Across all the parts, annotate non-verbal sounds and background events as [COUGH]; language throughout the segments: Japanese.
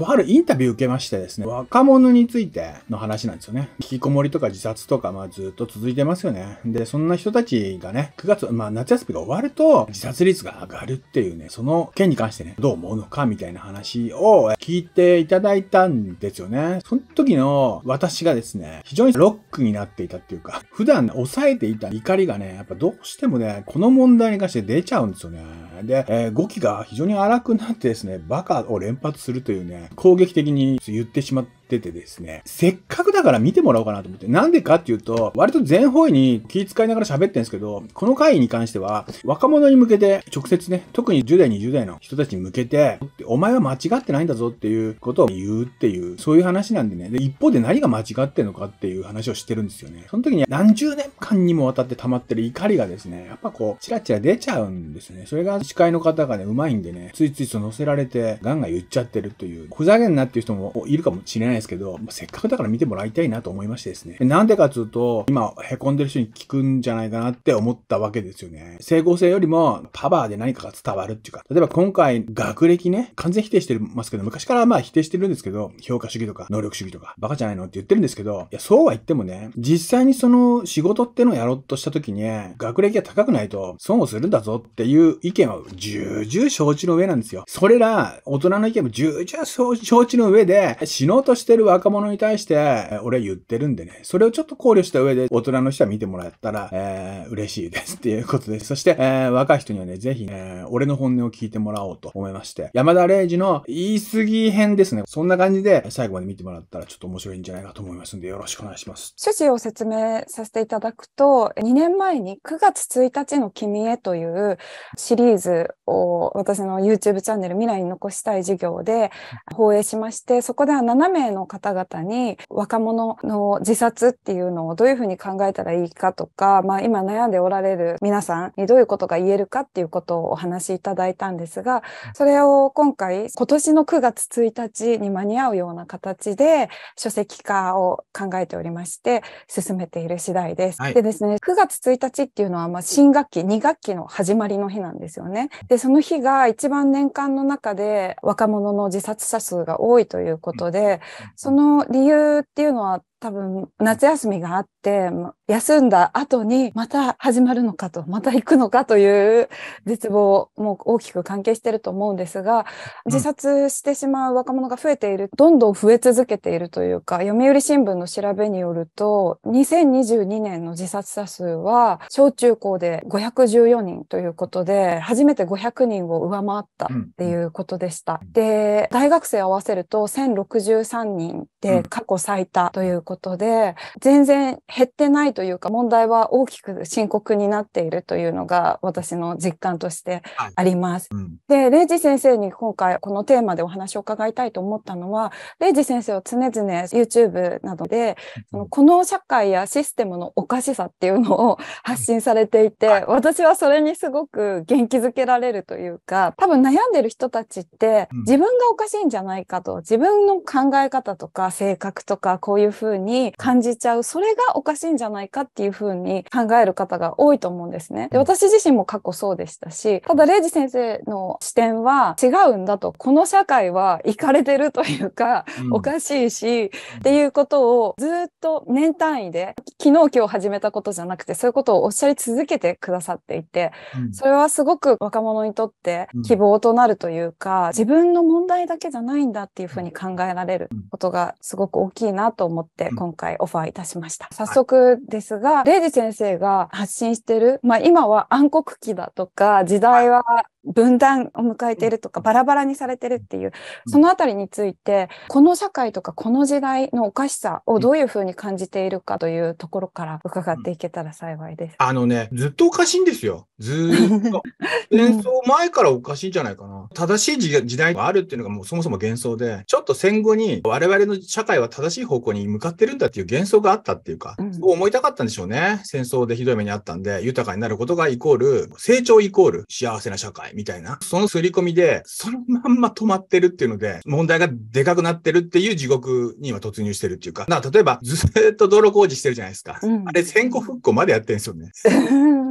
とあるインタビュー受けましてですね、若者についての話なんですよね。引きこもりとか自殺とか、まあずっと続いてますよね。で、そんな人たちがね、9月、まあ夏休みが終わると自殺率が上がるっていうね、その件に関してね、どう思うのかみたいな話を聞いていただいたんですよね。その時の私がですね、非常にロックになっていたっていうか、普段、抑えていた怒りがね、やっぱどうしてもね、この問題に関して出ちゃうんですよね。で、えー、語気が非常に荒くなってですね、バカを連発するというね、攻撃的に言ってしまっっててですね、せっかくだから見てもらおうかなと思って、なんでかっていうと、割と全方位に気遣いながら喋ってんですけど、この回に関しては、若者に向けて、直接ね、特に10代、20代の人たちに向けて、お前は間違ってないんだぞっていうことを言うっていう、そういう話なんでね、で、一方で何が間違ってんのかっていう話をしてるんですよね。その時に何十年間にもわたって溜まってる怒りがですね、やっぱこう、チラチラ出ちゃうんですね。それが司会の方がね、うまいんでね、ついついと乗せられて、ガンガン言っちゃってるという、ふざけんなっていう人もいるかもしれないですけど、せっかくだから見てもらいたいなと思いましてですね。なんでかっつうと、今、へこんでる人に聞くんじゃないかなって思ったわけですよね。整合性よりも、パワーで何かが伝わるっていうか、例えば今回、学歴ね、完全否定してますけど、昔からまあ否定してるんですけど、評価主義とか、能力主義とか、バカじゃないのって言ってるんですけど、いや、そうは言ってもね、実際にその仕事ってのをやろうとした時に、学歴が高くないと損をするんだぞっていう意見は重々承知の上なんですよ。それら、大人の意見も重々承知の上で、死のうとしてしてる若者に対して、俺言ってるんでね、それをちょっと考慮した上で大人の人は見てもらったら、えー、嬉しいですっていうことです。そして、えー、若い人にはね、ぜひ、ね、俺の本音を聞いてもらおうと思いまして、山田玲二の言い過ぎ編ですね。そんな感じで最後まで見てもらったらちょっと面白いんじゃないかと思いますんで、よろしくお願いします。趣旨を説明させていただくと、2年前に9月1日の君へというシリーズを私の YouTube チャンネル未来に残したい授業で放映しまして、そこでは7名のの方々に若者の自殺っていうのをどういうふうに考えたらいいかとか、まあ、今悩んでおられる皆さんにどういうことが言えるかっていうことをお話しいただいたんですがそれを今回今年の9月1日に間に合うような形で書籍化を考えておりまして進めている次第です。はい、でですね9月1日っていうのはま新学期2学期の始まりの日なんですよね。でその日が一番年間の中で若者の自殺者数が多いということで、その理由っていうのは多分夏休みがあって、休んだ後にまた始まるのかと、また行くのかという絶望も大きく関係してると思うんですが、自殺してしまう若者が増えている、どんどん増え続けているというか、読売新聞の調べによると、2022年の自殺者数は小中高で514人ということで、初めて500人を上回ったっていうことでした。で、大学生合わせると1063人で過去最多ということことで、全然減ってないというか、問題は大きく深刻になっているというのが私の実感としてあります。はいうん、で、レイジ先生に今回このテーマでお話を伺いたいと思ったのは、レイジ先生は常々 YouTube などで、そのこの社会やシステムのおかしさっていうのを発信されていて、私はそれにすごく元気づけられるというか、多分悩んでる人たちって自分がおかしいんじゃないかと、自分の考え方とか性格とかこういうふうにに感じちゃう、それがおかしいんじゃないかっていうふうに考える方が多いと思うんですね。で、私自身も過去そうでしたし、ただ、レイジ先生の視点は違うんだと、この社会は行かれてるというか、おかしいし、っていうことをずっと年単位で、昨日今日始めたことじゃなくて、そういうことをおっしゃり続けてくださっていて、それはすごく若者にとって希望となるというか、自分の問題だけじゃないんだっていうふうに考えられることがすごく大きいなと思って今回オファーいたしました。うん、早速ですが、礼、は、二、先生が発信してる、まあ今は暗黒期だとか、時代は分断を迎えているとかバラバラにされてるっていうそのあたりについてこの社会とかこの時代のおかしさをどういうふうに感じているかというところから伺っていけたら幸いです。あのねずっとおかしいんですよずっと。[LAUGHS] 戦争前からおかしいんじゃないかな。正しい時代があるっていうのがもうそもそも幻想でちょっと戦後に我々の社会は正しい方向に向かってるんだっていう幻想があったっていうか、うん、思いたかったんでしょうね戦争でひどい目にあったんで豊かになることがイコール成長イコール幸せな社会。ないみたいな。その刷り込みで、そのまんま止まってるっていうので、問題がでかくなってるっていう地獄に今突入してるっていうか。か例えば、ずっと道路工事してるじゃないですか。うん、あれ、先行復興までやってるんですよね。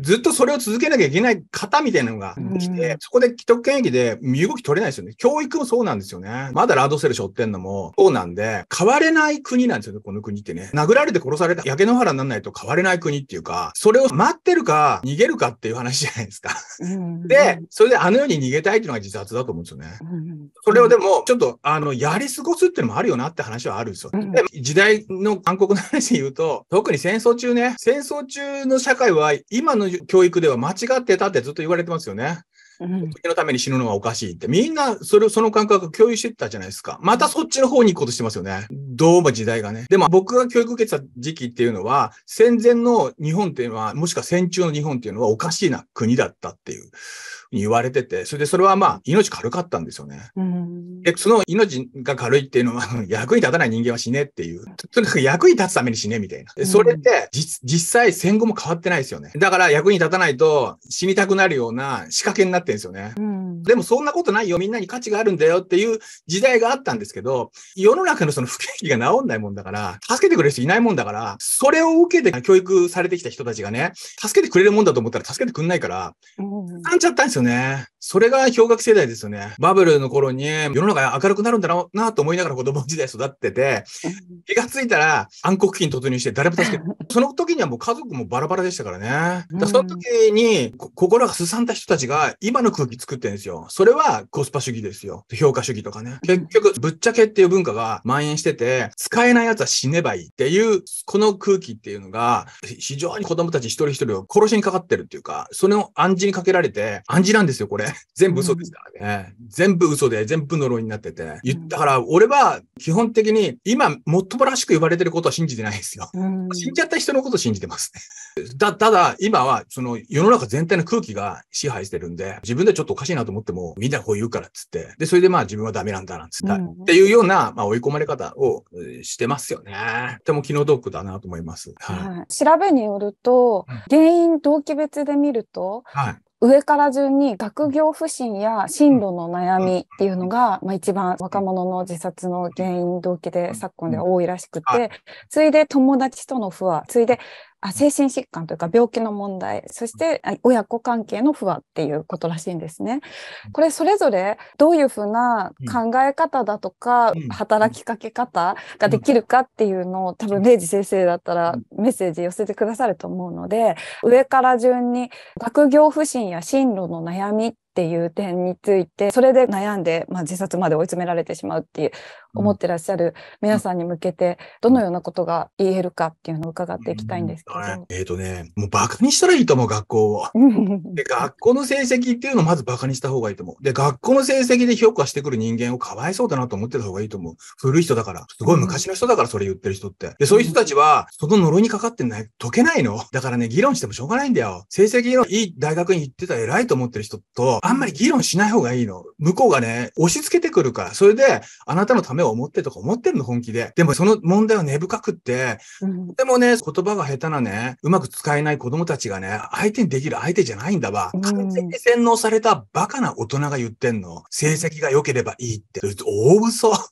ずっとそれを続けなきゃいけない方みたいなのが来て、うん、そこで既得権益で身動き取れないですよね。教育もそうなんですよね。まだラードセル背負ってんのも、そうなんで、変われない国なんですよね、この国ってね。殴られて殺された、焼け野原にならないと変われない国っていうか、それを待ってるか、逃げるかっていう話じゃないですか。うん、で、それであの世に逃げたいっていうのが自殺だと思うんですよね。うん、それをでも、ちょっと、あの、やり過ごすっていうのもあるよなって話はあるんですよ。うん、で時代の韓国の話で言うと、特に戦争中ね、戦争中の社会は今の教育では間違ってたってずっと言われてますよね。うん、国のために死ぬのはおかしいって、みんなそれをその感覚を共有してたじゃないですか。またそっちの方に行こうとしてますよね。どうも時代がね。でも僕が教育受けた時期っていうのは、戦前の日本っていうのは、もしくは戦中の日本っていうのはおかしいな国だったっていうに言われてて、それでそれはまあ命軽かったんですよね。うん、で、その命が軽いっていうのは [LAUGHS] 役に立たない人間は死ねっていう。とにかく役に立つために死ねみたいな。それって実際戦後も変わってないですよね。だから役に立たないと死にたくなるような仕掛けになってってるんですよね。うん、でもそんなことないよ、みんなに価値があるんだよっていう時代があったんですけど、世の中のその不景気が治んないもんだから、助けてくれる人いないもんだから、それを受けて教育されてきた人たちがね、助けてくれるもんだと思ったら助けてくんないから、うん、んゃったんですよね。それが氷河期世代ですよね。バブルの頃に世の中明るくなるんだろうなと思いながら子供時代育ってて、気がついたら暗黒期に突入して誰も助けて、[LAUGHS] その時にはもう家族もバラバラでしたからね。だその時に心がすさんだ人たちが今の空気作ってるんですよ。それはコスパ主義ですよ。評価主義とかね。結局、ぶっちゃけっていう文化が蔓延してて、使えない奴は死ねばいいっていう、この空気っていうのが、非常に子供たち一人一人を殺しにかかってるっていうか、それを暗示にかけられて、暗示なんですよ、これ。全部嘘ですからね。全部嘘で、全部呪いになってて。だから、俺は基本的に今、もっともらしく言われてることは信じてないですよ。死んじゃった人のこと信じてます、ね。だ、ただ、今は、その世の中全体の空気が支配してるんで、自分でちょっとおかしいなと思っても、みんなこう言うからっつって、で、それでまあ自分はダメなんだなんつった、っていうような、まあ追い込まれ方をしてますよね。とても気の毒だなと思います。はい。はい、調べによると、原因動機別で見ると、はい、上から順に学業不振や進路の悩みっていうのが、まあ、一番若者の自殺の原因動機で昨今では多いらしくて、ついで友達との不和、ついであ精神疾患というか病気の問題、そして親子関係の不和っていうことらしいんですね。これそれぞれどういうふうな考え方だとか、働きかけ方ができるかっていうのを多分、レイジ先生だったらメッセージ寄せてくださると思うので、上から順に学業不振や進路の悩みっっていう点についてそれで悩んで、まあ、自殺まで追い詰められてしまうっていう思ってらっしゃる皆さんに向けてどのようなことが言えるかっていうのを伺っていきたいんですけど。うん、えっ、ー、とねもうバカにしたらいいと思う学校を。[LAUGHS] で学校の成績っていうのをまずバカにした方がいいと思う。で学校の成績で評価してくる人間をかわいそうだなと思ってた方がいいと思う。古い人だからすごい昔の人だからそれ言ってる人って。でそういう人たちはその呪いにかかってない解けないの。だからね議論してもしょうがないんだよ。成績のいい大学に行ってた偉いと思ってる人とあんまり議論しない方がいいの。向こうがね、押し付けてくるから、それで、あなたのためを思ってとか思ってるの、本気で。でもその問題は根深くって、うん、でもね、言葉が下手なね、うまく使えない子供たちがね、相手にできる相手じゃないんだわ。完全に洗脳されたバカな大人が言ってんの。成績が良ければいいって。大嘘。成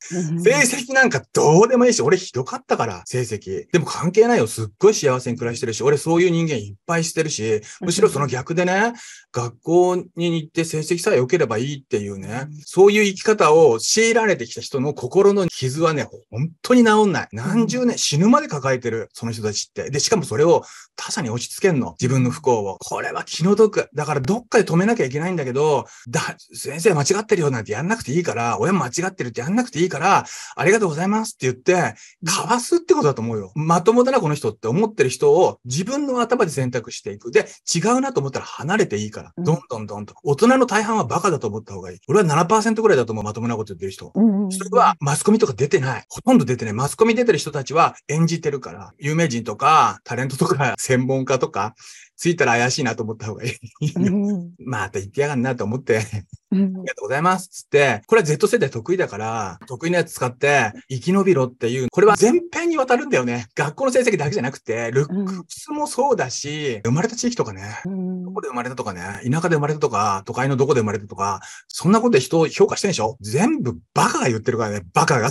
績なんかどうでもいいし、俺ひどかったから、成績。でも関係ないよ。すっごい幸せに暮らしてるし、俺そういう人間いっぱいしてるし、むしろその逆でね、学校に行ってって成績さえ良ければいいっていうね、そういう生き方を強いられてきた人の心の傷はね、本当に治んない。何十年、死ぬまで抱えてる、その人たちって。で、しかもそれを他者に押し付けんの。自分の不幸を。これは気の毒。だからどっかで止めなきゃいけないんだけど、だ、先生間違ってるよなんてやんなくていいから、親も間違ってるってやんなくていいから、ありがとうございますって言って、かわすってことだと思うよ。まともだな、この人って思ってる人を自分の頭で選択していく。で、違うなと思ったら離れていいから。どんどんどんと。大人人の大半はバカだと思った方がいい。俺は7%ぐらいだと思う、まともなこと言ってる人。うんうん、それは、マスコミとか出てない。ほとんど出てない。マスコミ出てる人たちは演じてるから、有名人とか、タレントとか、[LAUGHS] 専門家とか、ついたら怪しいなと思った方がいい。うん、[LAUGHS] また言ってやがんなと思ってありがとうございますつって、これは Z 世代得意だから、得意なやつ使って生き延びろっていう、これは全編にわたるんだよね。学校の成績だけじゃなくて、ルックスもそうだし、生まれた地域とかね、どこで生まれたとかね、田舎で生まれたとか、都会のどこで生まれたとか、そんなことで人を評価してんでしょ全部バカが言ってるからね、バカが。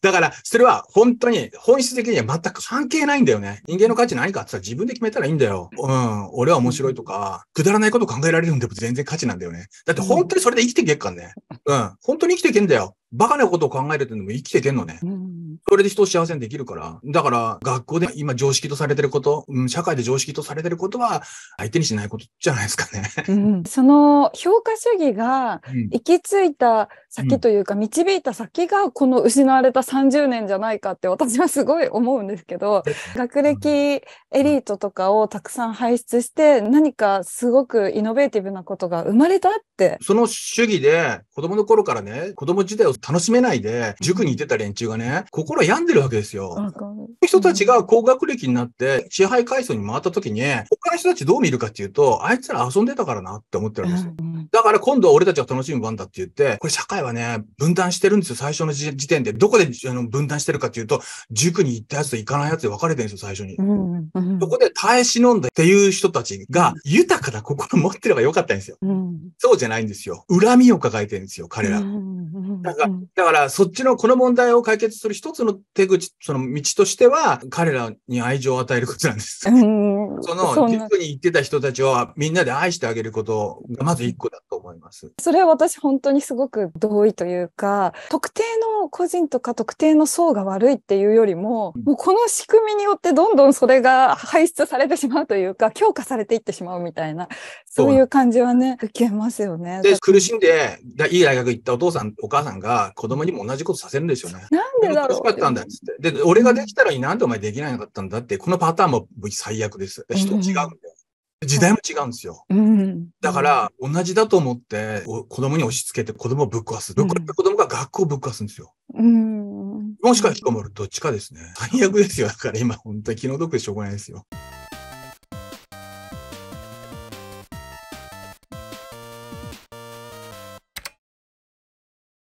だから、それは本当に、本質的には全く関係ないんだよね。人間の価値何かってら自分で決めたらいいんだよ。うん、俺は面白いとか、くだらないこと考えられるんでも全然価値なんだよね。だって本当にそれで生きていけっかんね。うん。本当に生きていけんだよ。バカなことを考えるってのも生きていけんのね。うんそれで人を幸せにできるから。だから、学校で今常識とされてること、うん、社会で常識とされてることは、相手にしないことじゃないですかね。うん、その評価主義が行き着いた先というか、うん、導いた先が、この失われた30年じゃないかって私はすごい思うんですけど、学歴エリートとかをたくさん輩出して、何かすごくイノベーティブなことが生まれたって。その主義で、子供の頃からね、子供時代を楽しめないで、塾に行ってた連中がね、高心病んでるわけですよ。人たちが高学歴になって支配階層に回った時に、他の人たちどう見るかっていうと、あいつら遊んでたからなって思ってるんですよ。うんだから今度は俺たちが楽しむ番だって言って、これ社会はね、分断してるんですよ、最初の時点で。どこであの分断してるかっていうと、塾に行ったやつと行かないやつで分かれてるんですよ、最初に。そこで耐え忍んだっていう人たちが、豊かな心持ってればよかったんですよ。そうじゃないんですよ。恨みを抱えてるんですよ、彼ら。だから、だからそっちのこの問題を解決する一つの手口、その道としては、彼らに愛情を与えることなんです。その、塾に行ってた人たちをみんなで愛してあげることがまず一個だと思います。それは私本当にすごく同意というか、特定の個人とか特定の層が悪いっていうよりも、うん、もうこの仕組みによってどんどんそれが排出されてしまうというか、強化されていってしまうみたいな、そういう感じはね、受けますよね。で、苦しんで、いい大学行ったお父さん、お母さんが子供にも同じことさせるんですよね。なんでだろう。ったんだっって。で、俺ができたのになんでお前できないのかったんだって、このパターンも最悪です。人違うんだよ。時代も違うんですよ。だから、同じだと思って、子供に押し付けて子供をぶっ壊す。ぶっ壊して子供が学校をぶっ壊すんですよ。うん、もしくは引きこもる。どっちかですね。最悪ですよ。だから今、本当に気の毒でしょうがないですよ。